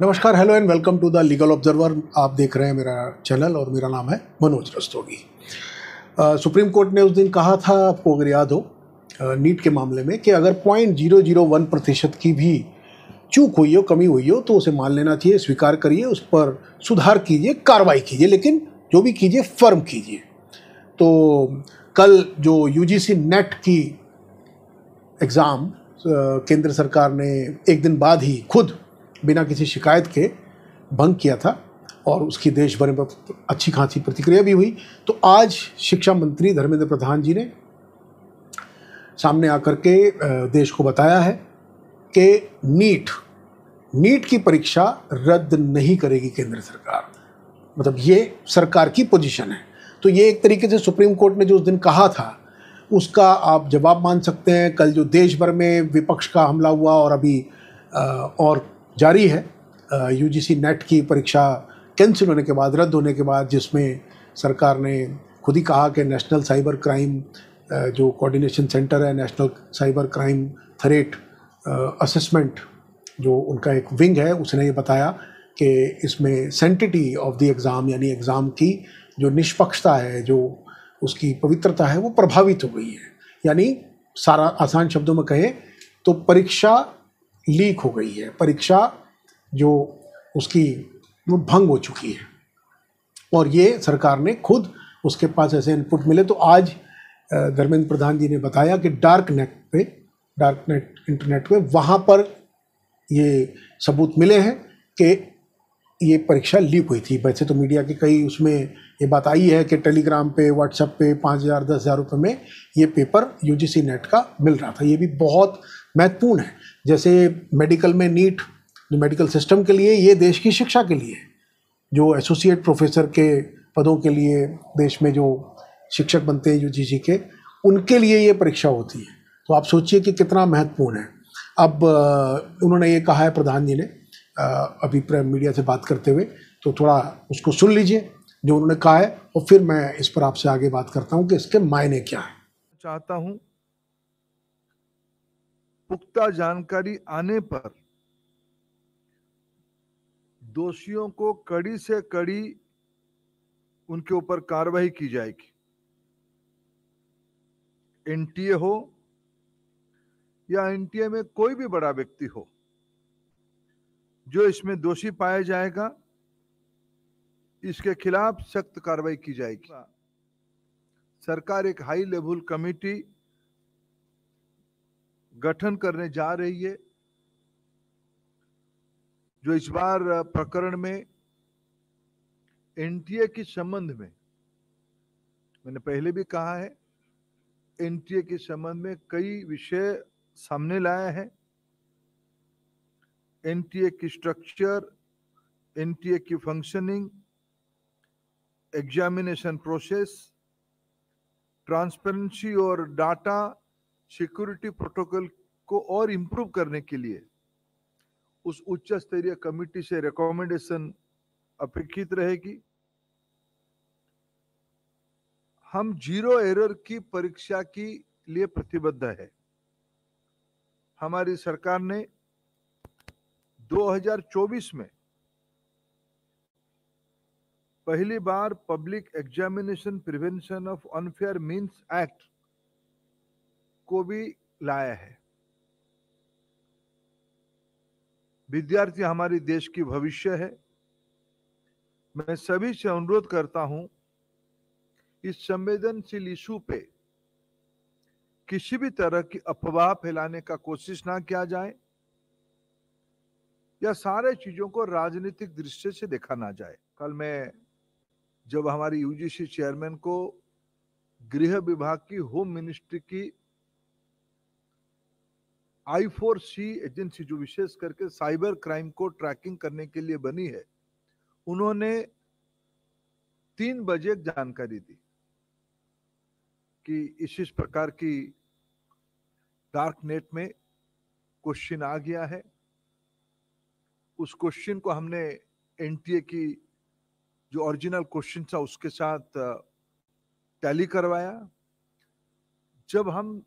नमस्कार hello and welcome to the legal observer आप देख रहे हैं मेरा चैनल और मेरा नाम है मनोज रस्तोगी सुप्रीम कोर्ट ने उस दिन कहा था आपको अगर याद हो नीट के मामले में कि अगर पॉइंट जीरो जीरो वन प्रतिशत की भी चूक हुई हो कमी हुई हो तो उसे मान लेना चाहिए स्वीकार करिए उस पर सुधार कीजिए कार्रवाई कीजिए लेकिन जो भी कीजिए फर्म कीजिए तो कल जो यू नेट की एग्ज़ाम केंद्र सरकार ने एक दिन बाद ही खुद बिना किसी शिकायत के भंग किया था और उसकी देश भर में अच्छी खासी प्रतिक्रिया भी हुई तो आज शिक्षा मंत्री धर्मेंद्र प्रधान जी ने सामने आकर के देश को बताया है कि नीट नीट की परीक्षा रद्द नहीं करेगी केंद्र सरकार मतलब ये सरकार की पोजीशन है तो ये एक तरीके से सुप्रीम कोर्ट ने जो उस दिन कहा था उसका आप जवाब मान सकते हैं कल जो देश भर में विपक्ष का हमला हुआ और अभी और जारी है यू नेट की परीक्षा कैंसिल होने के बाद रद्द होने के बाद जिसमें सरकार ने खुद ही कहा कि नेशनल साइबर क्राइम जो कोऑर्डिनेशन सेंटर है national cyber crime threat assessment जो उनका एक विंग है उसने ये बताया कि इसमें सेंटिटी ऑफ द एग्ज़ाम यानी एग्ज़ाम की जो निष्पक्षता है जो उसकी पवित्रता है वो प्रभावित हो गई है यानी सारा आसान शब्दों में कहे तो परीक्षा लीक हो गई है परीक्षा जो उसकी वो भंग हो चुकी है और ये सरकार ने खुद उसके पास ऐसे इनपुट मिले तो आज धर्मेंद्र प्रधान जी ने बताया कि डार्क नेट पे डार्क नेट इंटरनेट पे वहाँ पर ये सबूत मिले हैं कि ये परीक्षा लीक हुई थी वैसे तो मीडिया के कई उसमें ये बात आई है कि टेलीग्राम पे व्हाट्सएप पे पाँच हज़ार दस हज़ार रुपये में ये पेपर यूजीसी नेट का मिल रहा था ये भी बहुत महत्वपूर्ण है जैसे मेडिकल में नीट जो मेडिकल सिस्टम के लिए ये देश की शिक्षा के लिए जो एसोसिएट प्रोफेसर के पदों के लिए देश में जो शिक्षक बनते हैं यू जी के उनके लिए ये परीक्षा होती है तो आप सोचिए कि कितना महत्वपूर्ण है अब उन्होंने ये कहा है प्रधान जी ने अभी मीडिया से बात करते हुए तो थोड़ा उसको सुन लीजिए जो उन्होंने कहा है और फिर मैं इस पर आपसे आगे बात करता हूँ कि इसके मायने क्या हैं चाहता हूँ पुख्ता जानकारी आने पर दोषियों को कड़ी से कड़ी उनके ऊपर कार्रवाई की जाएगी एनटीए हो या एनटीए में कोई भी बड़ा व्यक्ति हो जो इसमें दोषी पाया जाएगा इसके खिलाफ सख्त कार्रवाई की जाएगी सरकार एक हाई लेवल कमेटी गठन करने जा रही है जो इस बार प्रकरण में एनटीए के संबंध में मैंने पहले भी कहा है एनटीए के संबंध में कई विषय सामने लाए हैं एनटीए की स्ट्रक्चर एनटीए की फंक्शनिंग एग्जामिनेशन प्रोसेस ट्रांसपेरेंसी और डाटा सिक्योरिटी प्रोटोकॉल को और इम्प्रूव करने के लिए उस उच्च स्तरीय कमिटी से रिकमेंडेशन अपेक्षित रहेगी हम जीरो एरर की परीक्षा की लिए प्रतिबद्ध है हमारी सरकार ने 2024 में पहली बार public examination prevention of unfair means act को भी लाया है विद्यार्थी हमारे देश की भविष्य है मैं सभी से अनुरोध करता हूं इस संवेदनशील इशू पे किसी भी तरह की अफवाह फैलाने का कोशिश ना किया जाए या सारे चीजों को राजनीतिक दृष्टि से देखा ना जाए कल मैं जब हमारी यूजीसी चेयरमैन को गृह विभाग की होम मिनिस्ट्री की आई फोर सी एजेंसी जो विशेष करके साइबर क्राइम को ट्रैकिंग करने के लिए बनी है उन्होंने तीन बजे जानकारी दी कि इस इस प्रकार की डार्क नेट में क्वेश्चन आ गया है उस क्वेश्चन को हमने एनटीए की जो ओरिजिनल क्वेश्चन था उसके साथ टैली uh, करवाया जब हम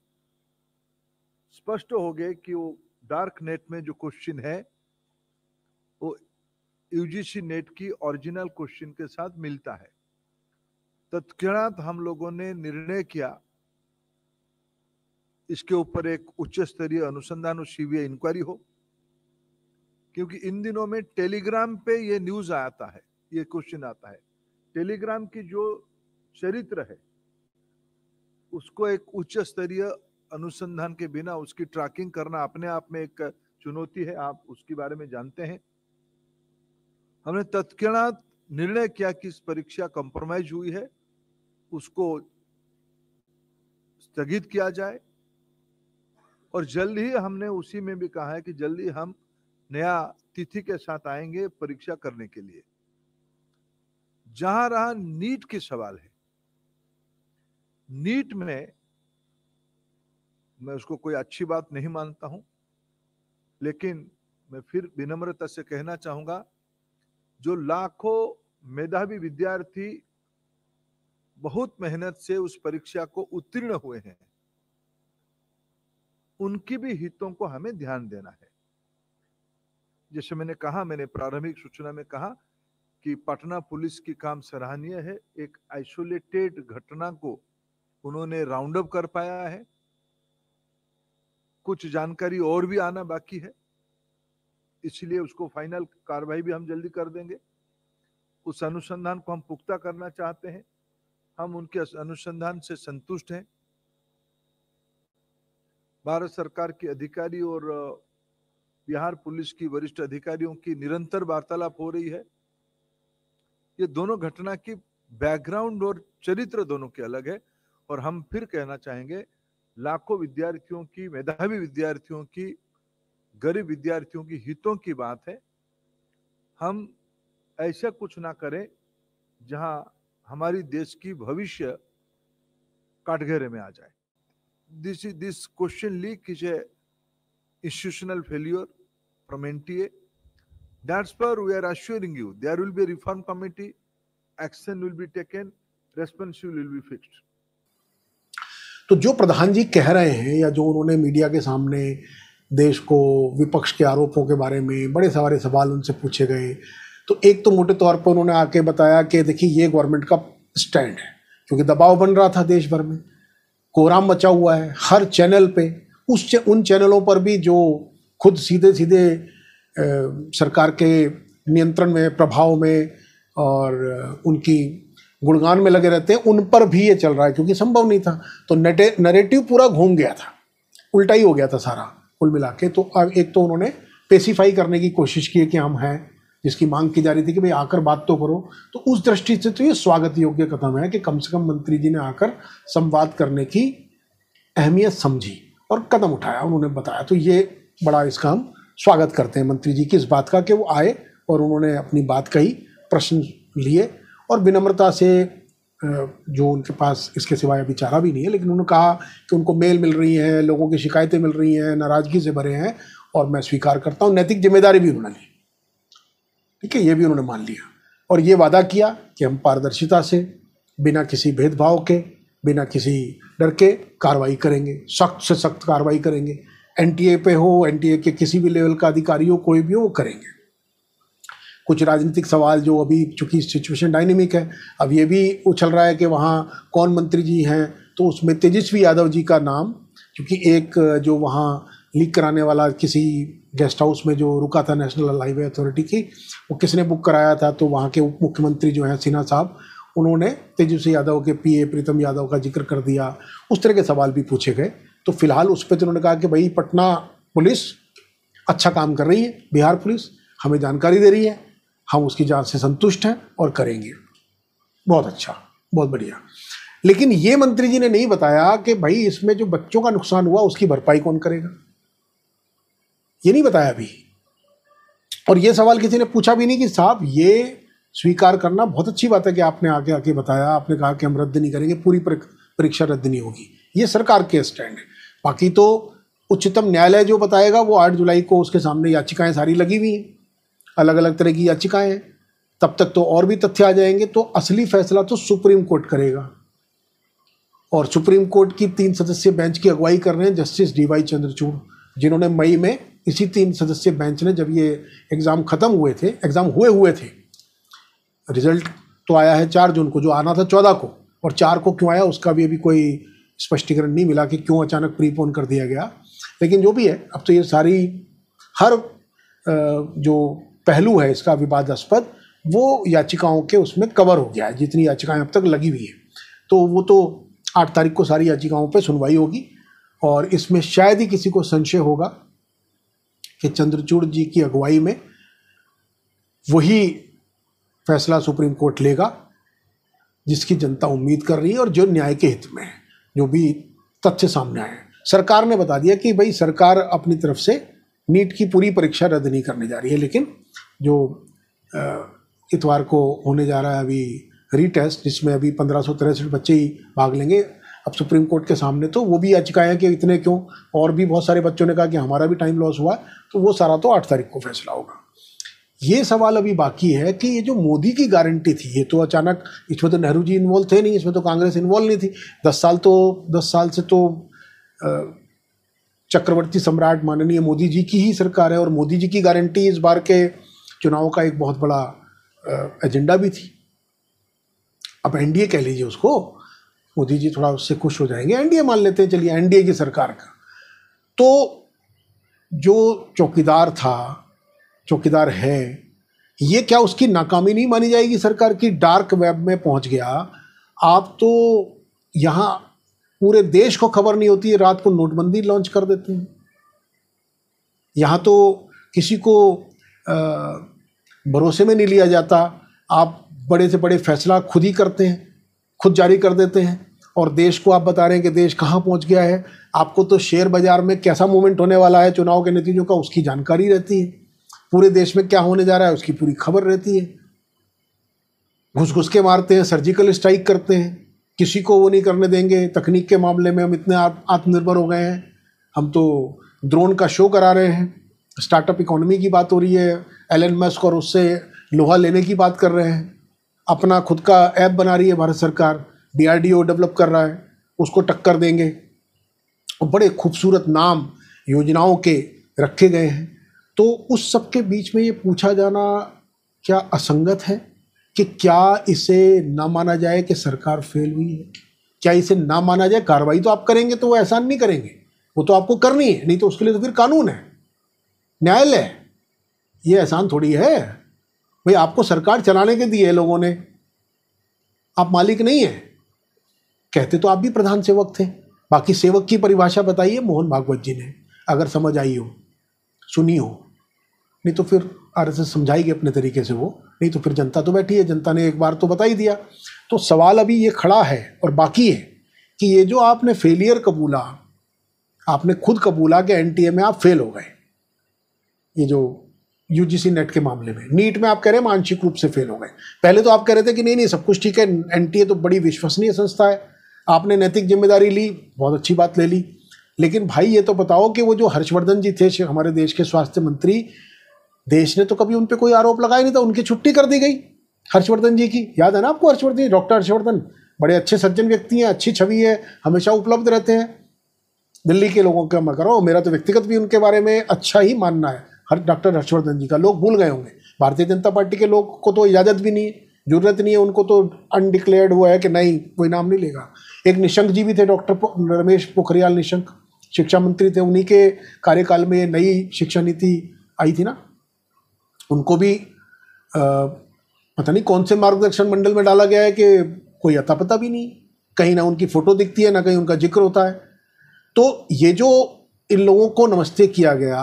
स्पष्ट हो गए कि वो डार्क नेट में जो क्वेश्चन है वो यूजीसी नेट की ओरिजिनल क्वेश्चन के साथ मिलता है तत्क्षणात हम लोगों ने निर्णय किया इसके ऊपर एक उच्च स्तरीय अनुसंधान और सीबीआई इंक्वायरी हो क्योंकि इन दिनों में टेलीग्राम पे ये न्यूज आता है ये क्वेश्चन आता है टेलीग्राम की जो चरित्र है उसको एक उच्च स्तरीय अनुसंधान के बिना उसकी ट्रैकिंग करना अपने आप में एक चुनौती है आप उसके बारे में जानते हैं हमने तत्क्षणात निर्णय किया कि इस परीक्षा कंप्रोमाइज हुई है उसको स्थगित किया जाए और जल्द ही हमने उसी में भी कहा है कि जल्दी हम नया तिथि के साथ आएंगे परीक्षा करने के लिए जहां रहा नीट के सवाल है नीट में मैं उसको कोई अच्छी बात नहीं मानता हूं लेकिन मैं फिर विनम्रता से कहना चाहूंगा जो लाखों मेधावी विद्यार्थी बहुत मेहनत से उस परीक्षा को उत्तीर्ण हुए हैं उनकी भी हितों को हमें ध्यान देना है जैसे मैंने कहा मैंने प्रारंभिक सूचना में कहा कि पटना पुलिस की काम सराहनीय है एक आइसोलेटेड घटना को उन्होंने राउंड अप कर पाया है कुछ जानकारी और भी आना बाकी है इसलिए उसको फाइनल कार्रवाई भी हम जल्दी कर देंगे उस अनुसंधान को हम पुख्ता करना चाहते हैं हम उनके अनुसंधान से संतुष्ट हैं भारत सरकार के अधिकारी और बिहार पुलिस की वरिष्ठ अधिकारियों की निरंतर वार्तालाप हो रही है ये दोनों घटना की बैकग्राउंड और चरित्र दोनों के अलग है और हम फिर कहना चाहेंगे लाखों विद्यार्थियों की मेधावी विद्यार्थियों की गरीब विद्यार्थियों की हितों की बात है हम ऐसा कुछ ना करें जहां हमारी देश की भविष्य काटघेरे में आ जाए this this question leak is a institutional failure from N T A's for we are assuring you there will be reform committee action will be taken responsible will be fixed तो जो प्रधान जी कह रहे हैं या जो उन्होंने मीडिया के सामने देश को विपक्ष के आरोपों के बारे में बड़े सारे सवाल उनसे पूछे गए तो एक तो मोटे तौर पर उन्होंने आके बताया कि देखिए ये गवर्नमेंट का स्टैंड है क्योंकि दबाव बन रहा था देश भर में कोराम बचा हुआ है हर चैनल पे उस उन चैनलों पर भी जो खुद सीधे सीधे सरकार के नियंत्रण में प्रभाव में और उनकी गुणगान में लगे रहते हैं उन पर भी ये चल रहा है क्योंकि संभव नहीं था तो नेटे नरेटिव पूरा घूम गया था उल्टा ही हो गया था सारा कुल मिला के तो अब एक तो उन्होंने पेसीफाई करने की कोशिश की है कि हम हैं जिसकी मांग की जा रही थी कि भाई आकर बात तो करो तो उस दृष्टि से तो ये स्वागत योग्य कदम है कि कम से कम मंत्री जी ने आकर संवाद करने की अहमियत समझी और कदम उठाया उन्होंने बताया तो ये बड़ा इसका हम स्वागत करते हैं मंत्री जी की इस बात का कि वो आए और उन्होंने अपनी बात कही प्रश्न लिए और विनम्रता से जो उनके पास इसके सिवाय अभी चारा भी नहीं है लेकिन उन्होंने कहा कि उनको मेल मिल रही हैं लोगों की शिकायतें मिल रही हैं नाराज़गी से भरे हैं और मैं स्वीकार करता हूँ नैतिक जिम्मेदारी भी उन्होंने ली ठीक है ये भी उन्होंने मान लिया और ये वादा किया कि हम पारदर्शिता से बिना किसी भेदभाव के बिना किसी डर के कार्रवाई करेंगे सख्त से सख्त कार्रवाई करेंगे एन पे हो एन के किसी भी लेवल का अधिकारी हो कोई भी हो वो करेंगे कुछ राजनीतिक सवाल जो अभी चूँकि सिचुएशन डायनेमिक है अब ये भी उछल रहा है कि वहाँ कौन मंत्री जी हैं तो उसमें तेजस्वी यादव जी का नाम क्योंकि एक जो वहाँ लीक कराने वाला किसी गेस्ट हाउस में जो रुका था नेशनल हाईवे अथॉरिटी की वो किसने बुक कराया था तो वहाँ के उप मुख्यमंत्री जो हैं सिन्हा साहब उन्होंने तेजस्वी यादव के पीए प्रीतम यादव का जिक्र कर दिया उस तरह के सवाल भी पूछे गए तो फिलहाल उस पर तो उन्होंने कहा कि भाई पटना पुलिस अच्छा काम कर रही है बिहार पुलिस हमें जानकारी दे रही है हम उसकी जांच से संतुष्ट हैं और करेंगे बहुत अच्छा बहुत बढ़िया लेकिन ये मंत्री जी ने नहीं बताया कि भाई इसमें जो बच्चों का नुकसान हुआ उसकी भरपाई कौन करेगा ये नहीं बताया अभी और ये सवाल किसी ने पूछा भी नहीं कि साहब ये स्वीकार करना बहुत अच्छी बात है कि आपने आके आके बताया आपने कहा कि हम रद्द नहीं करेंगे पूरी परीक्षा रद्द नहीं होगी ये सरकार के स्टैंड है बाकी तो उच्चतम न्यायालय जो बताएगा वो आठ जुलाई को उसके सामने याचिकाएं सारी लगी हुई हैं अलग अलग तरह की याचिकाएँ हैं तब तक तो और भी तथ्य आ जाएंगे तो असली फैसला तो सुप्रीम कोर्ट करेगा और सुप्रीम कोर्ट की तीन सदस्यीय बेंच की अगुवाई कर रहे हैं जस्टिस डी वाई चंद्रचूड़ जिन्होंने मई में इसी तीन सदस्यीय बेंच ने जब ये एग्ज़ाम ख़त्म हुए थे एग्ज़ाम हुए हुए थे रिजल्ट तो आया है चार जून को जो आना था चौदह को और चार को क्यों आया उसका भी अभी कोई स्पष्टीकरण नहीं मिला कि क्यों अचानक प्रीपोन कर दिया गया लेकिन जो भी है अब तो ये सारी हर जो पहलू है इसका विवादास्पद वो याचिकाओं के उसमें कवर हो गया है जितनी याचिकाएं अब तक लगी हुई हैं तो वो तो आठ तारीख को सारी याचिकाओं पर सुनवाई होगी और इसमें शायद ही किसी को संशय होगा कि चंद्रचूड़ जी की अगुवाई में वही फैसला सुप्रीम कोर्ट लेगा जिसकी जनता उम्मीद कर रही है और जो न्याय के हित में है जो भी तथ्य सामने आए सरकार ने बता दिया कि भाई सरकार अपनी तरफ से नीट की पूरी परीक्षा रद्द नहीं करने जा रही है लेकिन जो इतवार को होने जा रहा है अभी रीटेस्ट जिसमें अभी पंद्रह सौ तिरसठ बच्चे ही भाग लेंगे अब सुप्रीम कोर्ट के सामने तो वो भी याचिकाएं कि इतने क्यों और भी बहुत सारे बच्चों ने कहा कि हमारा भी टाइम लॉस हुआ तो वो सारा तो आठ तारीख को फैसला होगा ये सवाल अभी बाकी है कि ये जो मोदी की गारंटी थी ये तो अचानक इसमें तो नेहरू जी इन्वॉल्व थे नहीं इसमें तो कांग्रेस इन्वॉल्व नहीं थी दस साल तो दस साल से तो चक्रवर्ती सम्राट माननीय मोदी जी की ही सरकार है और मोदी जी की गारंटी इस बार के चुनाव का एक बहुत बड़ा एजेंडा भी थी अब एनडीए कह लीजिए उसको मोदी जी थोड़ा उससे खुश हो जाएंगे एनडीए मान लेते हैं चलिए एनडीए की सरकार का तो जो चौकीदार था चौकीदार है ये क्या उसकी नाकामी नहीं मानी जाएगी सरकार की डार्क वेब में पहुंच गया आप तो यहाँ पूरे देश को खबर नहीं होती है रात को नोटबंदी लॉन्च कर देते हैं यहाँ तो किसी को भरोसे में नहीं लिया जाता आप बड़े से बड़े फैसला खुद ही करते हैं खुद जारी कर देते हैं और देश को आप बता रहे हैं कि देश कहाँ पहुँच गया है आपको तो शेयर बाज़ार में कैसा मूवमेंट होने वाला है चुनाव के नतीजों का उसकी जानकारी रहती है पूरे देश में क्या होने जा रहा है उसकी पूरी खबर रहती है घुस घुस के मारते हैं सर्जिकल स्ट्राइक करते हैं किसी को वो नहीं करने देंगे तकनीक के मामले में हम इतने आत्मनिर्भर हो गए हैं हम तो ड्रोन का शो करा रहे हैं स्टार्टअप इकोनॉमी की बात हो रही है एलन मस्क और उससे लोहा लेने की बात कर रहे हैं अपना खुद का ऐप बना रही है भारत सरकार ओ डेवलप कर रहा है उसको टक्कर देंगे और बड़े खूबसूरत नाम योजनाओं के रखे गए हैं तो उस सब के बीच में ये पूछा जाना क्या असंगत है कि क्या इसे ना माना जाए कि सरकार फेल हुई है क्या इसे ना माना जाए कार्रवाई तो आप करेंगे तो वो एहसान नहीं करेंगे वो तो आपको करनी है नहीं तो उसके लिए तो फिर कानून है न्यायालय है ये एहसान थोड़ी है भाई आपको सरकार चलाने के दिए है लोगों ने आप मालिक नहीं हैं कहते तो आप भी प्रधान सेवक थे बाकी सेवक की परिभाषा बताइए मोहन भागवत जी ने अगर समझ आई हो सुनी हो नहीं तो फिर आरएसएस समझाएगी अपने तरीके से वो नहीं तो फिर जनता तो बैठी है जनता ने एक बार तो बता ही दिया तो सवाल अभी ये खड़ा है और बाकी है कि ये जो आपने फेलियर कबूला आपने खुद कबूला कि एन में आप फेल हो गए ये जो यूजीसी नेट के मामले में नीट में आप कह रहे हैं मानसिक रूप से फेल हो गए पहले तो आप कह रहे थे कि नहीं नहीं सब कुछ ठीक है एनटीए तो बड़ी विश्वसनीय संस्था है आपने नैतिक जिम्मेदारी ली बहुत अच्छी बात ले ली लेकिन भाई ये तो बताओ कि वो जो हर्षवर्धन जी थे हमारे देश के स्वास्थ्य मंत्री देश ने तो कभी उन पर कोई आरोप लगाया नहीं था उनकी छुट्टी कर दी गई हर्षवर्धन जी की याद है ना आपको हर्षवर्धन जी डॉक्टर हर्षवर्धन बड़े अच्छे सज्जन व्यक्ति हैं अच्छी छवि है हमेशा उपलब्ध रहते हैं दिल्ली के लोगों का मैं करो मेरा तो व्यक्तिगत भी उनके बारे में अच्छा ही मानना है हर डॉक्टर हर्षवर्धन जी का लोग भूल गए होंगे भारतीय जनता पार्टी के लोग को तो इजाज़त भी नहीं है जरूरत नहीं है उनको तो अनडिक्लेयर्ड हुआ है कि नहीं कोई नाम नहीं लेगा एक निशंक जी भी थे डॉक्टर रमेश पोखरियाल निशंक शिक्षा मंत्री थे उन्हीं के कार्यकाल में नई शिक्षा नीति आई थी ना उनको भी आ, पता नहीं कौन से मार्गदर्शन मंडल में डाला गया है कि कोई अता पता भी नहीं कहीं ना उनकी फ़ोटो दिखती है ना कहीं उनका जिक्र होता है तो ये जो इन लोगों को नमस्ते किया गया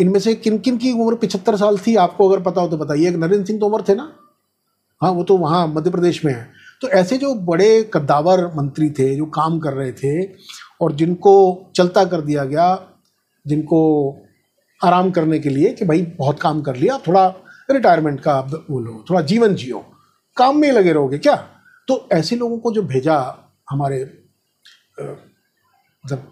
इनमें से किन किन की उम्र पिछहत्तर साल थी आपको अगर पता हो तो बताइए एक नरेंद्र सिंह तोमर थे ना हाँ वो तो वहाँ मध्य प्रदेश में है तो ऐसे जो बड़े कद्दावर मंत्री थे जो काम कर रहे थे और जिनको चलता कर दिया गया जिनको आराम करने के लिए कि भाई बहुत काम कर लिया थोड़ा रिटायरमेंट का आप वो लो थोड़ा जीवन जियो काम में लगे रहोगे क्या तो ऐसे लोगों को जो भेजा हमारे मतलब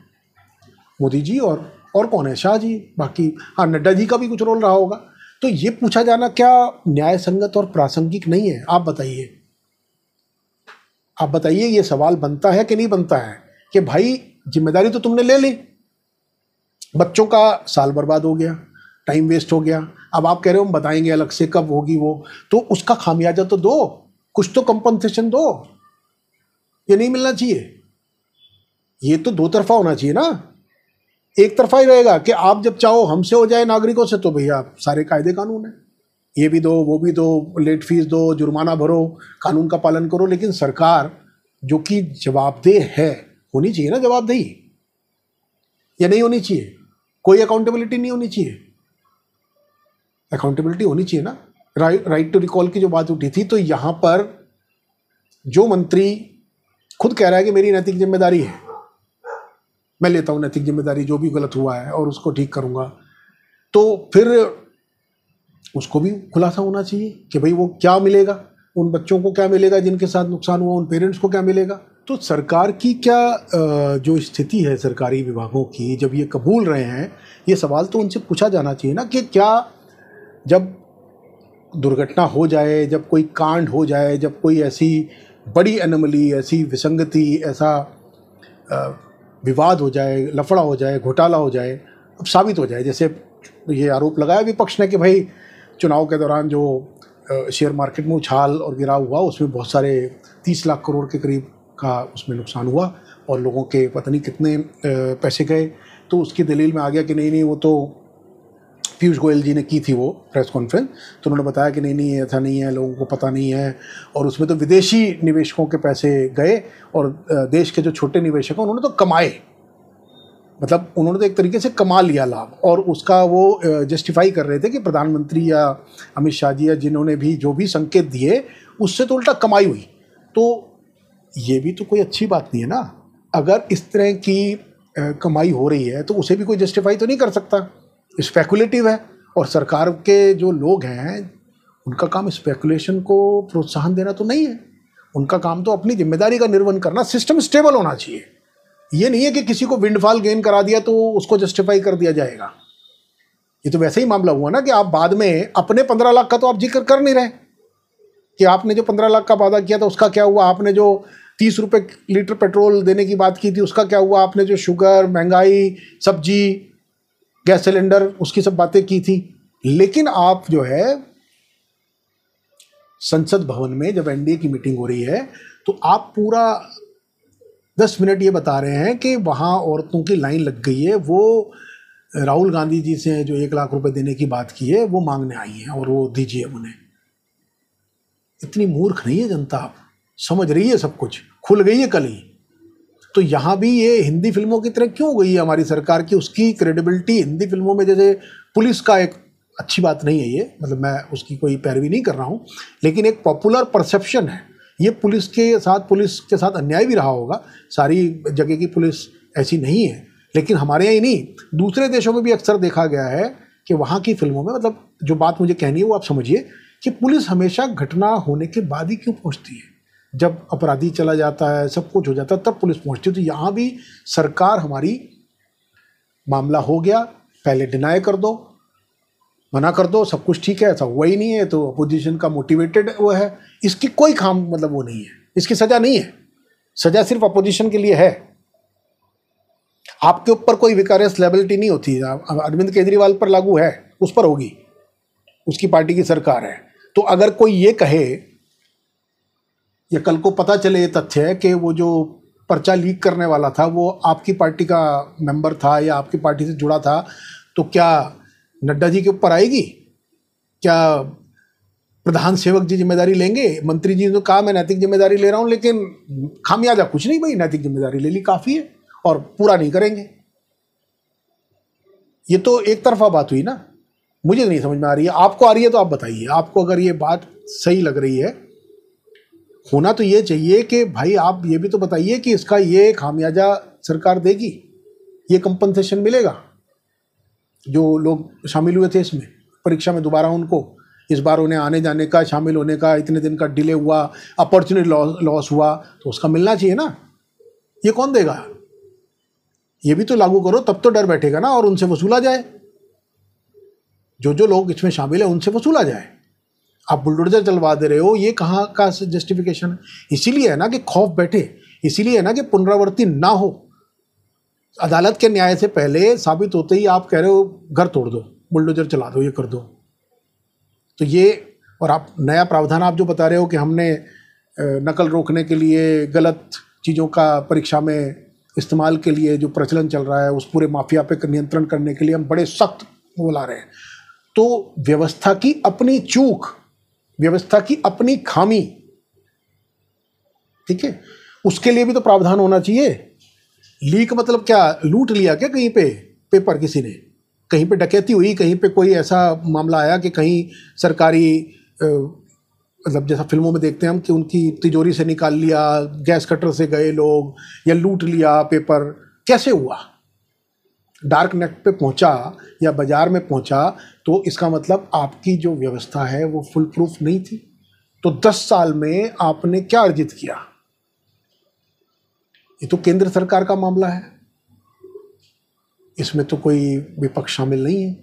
मोदी जी और और कौन है शाह जी बाकी हाँ नड्डा जी का भी कुछ रोल रहा होगा तो ये पूछा जाना क्या न्याय संगत और प्रासंगिक नहीं है आप बताइए आप बताइए ये सवाल बनता है कि नहीं बनता है कि भाई जिम्मेदारी तो तुमने ले ली बच्चों का साल बर्बाद हो गया टाइम वेस्ट हो गया अब आप कह रहे हो हम बताएंगे अलग से कब होगी वो तो उसका खामियाजा तो दो कुछ तो कंपनसेशन दो ये नहीं मिलना चाहिए ये तो दो तरफा होना चाहिए ना एक तरफा ही रहेगा कि आप जब चाहो हमसे हो जाए नागरिकों से तो भैया आप सारे कायदे कानून हैं ये भी दो वो भी दो लेट फीस दो जुर्माना भरो कानून का पालन करो लेकिन सरकार जो कि जवाबदेह है होनी चाहिए ना जवाबदेही या नहीं होनी चाहिए कोई अकाउंटेबिलिटी नहीं होनी चाहिए अकाउंटेबिलिटी होनी चाहिए ना राइट राइट टू रिकॉल की जो बात उठी थी तो यहां पर जो मंत्री खुद कह रहा है कि मेरी नैतिक जिम्मेदारी है मैं लेता हूं नैतिक जिम्मेदारी जो भी गलत हुआ है और उसको ठीक करूंगा तो फिर उसको भी खुलासा होना चाहिए कि भाई वो क्या मिलेगा उन बच्चों को क्या मिलेगा जिनके साथ नुकसान हुआ उन पेरेंट्स को क्या मिलेगा तो सरकार की क्या जो स्थिति है सरकारी विभागों की जब ये कबूल रहे हैं ये सवाल तो उनसे पूछा जाना चाहिए ना कि क्या जब दुर्घटना हो जाए जब कोई कांड हो जाए जब कोई ऐसी बड़ी अनमली ऐसी विसंगति ऐसा विवाद हो जाए लफड़ा हो जाए घोटाला हो जाए अब साबित हो जाए जैसे ये आरोप लगाया विपक्ष ने कि भाई चुनाव के दौरान जो शेयर मार्केट में उछाल और गिराव हुआ उसमें बहुत सारे तीस लाख करोड़ के करीब का उसमें नुकसान हुआ और लोगों के पता नहीं कितने पैसे गए तो उसकी दलील में आ गया कि नहीं नहीं वो तो पीयूष गोयल जी ने की थी वो प्रेस कॉन्फ्रेंस तो उन्होंने बताया कि नहीं नहीं ऐसा नहीं है लोगों को पता नहीं है और उसमें तो विदेशी निवेशकों के पैसे गए और देश के जो छोटे निवेशक हैं उन्होंने तो कमाए मतलब उन्होंने तो एक तरीके से कमा लिया लाभ और उसका वो जस्टिफाई कर रहे थे कि प्रधानमंत्री या अमित शाह जी या जिन्होंने भी जो भी संकेत दिए उससे तो उल्टा कमाई हुई तो ये भी तो कोई अच्छी बात नहीं है ना अगर इस तरह की कमाई हो रही है तो उसे भी कोई जस्टिफाई तो नहीं कर सकता स्पेकुलेटिव है और सरकार के जो लोग हैं उनका काम स्पेकुलेशन को प्रोत्साहन देना तो नहीं है उनका काम तो अपनी जिम्मेदारी का निर्वहन करना सिस्टम स्टेबल होना चाहिए ये नहीं है कि किसी को विंडफॉल गेन करा दिया तो उसको जस्टिफाई कर दिया जाएगा ये तो वैसे ही मामला हुआ ना कि आप बाद में अपने पंद्रह लाख का तो आप जिक्र कर नहीं रहे कि आपने जो पंद्रह लाख का वादा किया था उसका क्या हुआ आपने जो तीस रुपये लीटर पेट्रोल देने की बात की थी उसका क्या हुआ आपने जो शुगर महंगाई सब्जी गैस सिलेंडर उसकी सब बातें की थी लेकिन आप जो है संसद भवन में जब एनडीए की मीटिंग हो रही है तो आप पूरा दस मिनट ये बता रहे हैं कि वहाँ औरतों की लाइन लग गई है वो राहुल गांधी जी से जो एक लाख रुपए देने की बात की है वो मांगने आई हैं और वो दीजिए उन्हें इतनी मूर्ख नहीं है जनता आप समझ रही है सब कुछ खुल गई है कल ही तो यहाँ भी ये हिंदी फिल्मों की तरह क्यों गई है हमारी सरकार की उसकी क्रेडिबिलिटी हिंदी फिल्मों में जैसे पुलिस का एक अच्छी बात नहीं है ये मतलब मैं उसकी कोई पैरवी नहीं कर रहा हूँ लेकिन एक पॉपुलर परसेप्शन है ये पुलिस के साथ पुलिस के साथ अन्याय भी रहा होगा सारी जगह की पुलिस ऐसी नहीं है लेकिन हमारे यहाँ ही नहीं दूसरे देशों में भी अक्सर देखा गया है कि वहाँ की फिल्मों में मतलब जो बात मुझे कहनी है वो आप समझिए कि पुलिस हमेशा घटना होने के बाद ही क्यों पहुँचती है जब अपराधी चला जाता है सब कुछ हो जाता है तब पुलिस पहुंचती है तो यहाँ भी सरकार हमारी मामला हो गया पहले डिनाई कर दो मना कर दो सब कुछ ठीक है ऐसा हुआ ही नहीं है तो अपोजिशन का मोटिवेटेड वो है इसकी कोई काम मतलब वो नहीं है इसकी सज़ा नहीं है सज़ा सिर्फ अपोजिशन के लिए है आपके ऊपर कोई विकारियस लेबिलिटी नहीं होती अरविंद केजरीवाल पर लागू है उस पर होगी उसकी पार्टी की सरकार है तो अगर कोई ये कहे या कल को पता चले ये तथ्य है कि वो जो पर्चा लीक करने वाला था वो आपकी पार्टी का मेंबर था या आपकी पार्टी से जुड़ा था तो क्या नड्डा जी के ऊपर आएगी क्या प्रधान सेवक जी जिम्मेदारी लेंगे मंत्री जी ने कहा मैं नैतिक जिम्मेदारी ले रहा हूँ लेकिन खामियाजा कुछ नहीं भाई नैतिक जिम्मेदारी ले ली काफ़ी है और पूरा नहीं करेंगे ये तो एक तरफा बात हुई ना मुझे नहीं समझ में आ रही है आपको आ रही है तो आप बताइए आपको अगर ये बात सही लग रही है होना तो ये चाहिए कि भाई आप ये भी तो बताइए कि इसका ये खामियाजा सरकार देगी ये कंपनसेशन मिलेगा जो लोग शामिल हुए थे इसमें परीक्षा में दोबारा उनको इस बार उन्हें आने जाने का शामिल होने का इतने दिन का डिले हुआ अपॉर्चुनिटी लॉस हुआ तो उसका मिलना चाहिए ना ये कौन देगा ये भी तो लागू करो तब तो डर बैठेगा ना और उनसे वसूला जाए जो जो लोग इसमें शामिल है उनसे वसूला जाए आप बुलडोजर चलवा दे रहे हो ये कहाँ का जस्टिफिकेशन है इसीलिए है ना कि खौफ बैठे इसीलिए है ना कि पुनरावृत्ति ना हो अदालत के न्याय से पहले साबित होते ही आप कह रहे हो घर तोड़ दो बुलडोजर चला दो ये कर दो तो ये और आप नया प्रावधान आप जो बता रहे हो कि हमने नकल रोकने के लिए गलत चीज़ों का परीक्षा में इस्तेमाल के लिए जो प्रचलन चल रहा है उस पूरे माफिया पे नियंत्रण करने के लिए हम बड़े सख्त वो ला रहे हैं तो व्यवस्था की अपनी चूक व्यवस्था की अपनी खामी ठीक है उसके लिए भी तो प्रावधान होना चाहिए लीक मतलब क्या लूट लिया क्या कहीं पे पेपर किसी ने कहीं पे डकैती हुई कहीं पे कोई ऐसा मामला आया कि कहीं सरकारी मतलब जैसा फिल्मों में देखते हैं हम कि उनकी तिजोरी से निकाल लिया गैस कटर से गए लोग या लूट लिया पेपर कैसे हुआ डार्क नेट पे पहुंचा या बाज़ार में पहुंचा तो इसका मतलब आपकी जो व्यवस्था है वो फुल प्रूफ नहीं थी तो 10 साल में आपने क्या अर्जित किया ये तो केंद्र सरकार का मामला है इसमें तो कोई विपक्ष शामिल नहीं है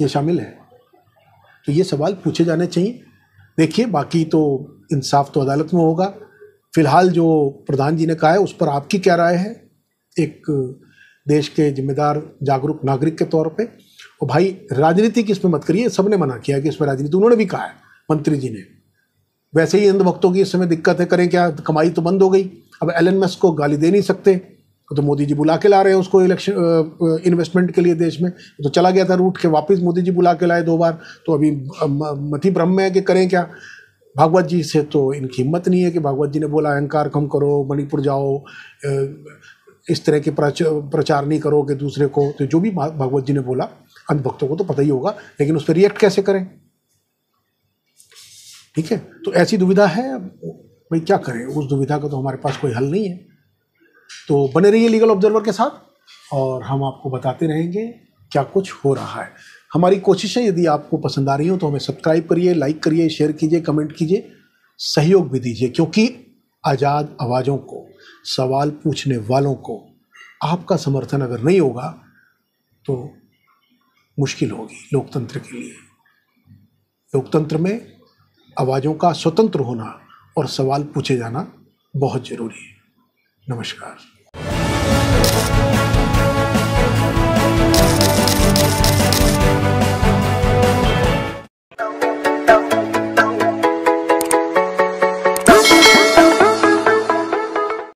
ये शामिल है तो ये सवाल पूछे जाने चाहिए देखिए बाकी तो इंसाफ तो अदालत में होगा फिलहाल जो प्रधान जी ने कहा है उस पर आपकी क्या राय है एक देश के जिम्मेदार जागरूक नागरिक के तौर पे और भाई राजनीति की इसमें मत करिए सबने मना किया कि इसमें राजनीति उन्होंने भी कहा है मंत्री जी ने वैसे ही इन वक्तों की इस समय दिक्कत है करें क्या कमाई तो बंद हो गई अब एल एन को गाली दे नहीं सकते तो मोदी जी बुला के ला रहे हैं उसको इलेक्शन इन्वेस्टमेंट के लिए देश में तो चला गया था रूट के वापस मोदी जी बुला के लाए दो बार तो अभी मती ब्रह्म में है कि करें क्या भागवत जी से तो इनकी हिम्मत नहीं है कि भागवत जी ने बोला अहंकार कम करो मणिपुर जाओ इस तरह के प्रचार नहीं करोगे दूसरे को तो जो भी भागवत जी ने बोला अंधभक्तों को तो पता ही होगा लेकिन उस पर रिएक्ट कैसे करें ठीक है तो ऐसी दुविधा है भाई क्या करें उस दुविधा का तो हमारे पास कोई हल नहीं है तो बने रहिए लीगल ऑब्जर्वर के साथ और हम आपको बताते रहेंगे क्या कुछ हो रहा है हमारी कोशिशें यदि आपको पसंद आ रही हो तो हमें सब्सक्राइब करिए लाइक करिए शेयर कीजिए कमेंट कीजिए सहयोग भी दीजिए क्योंकि आज़ाद आवाज़ों को सवाल पूछने वालों को आपका समर्थन अगर नहीं होगा तो मुश्किल होगी लोकतंत्र के लिए लोकतंत्र में आवाज़ों का स्वतंत्र होना और सवाल पूछे जाना बहुत ज़रूरी है नमस्कार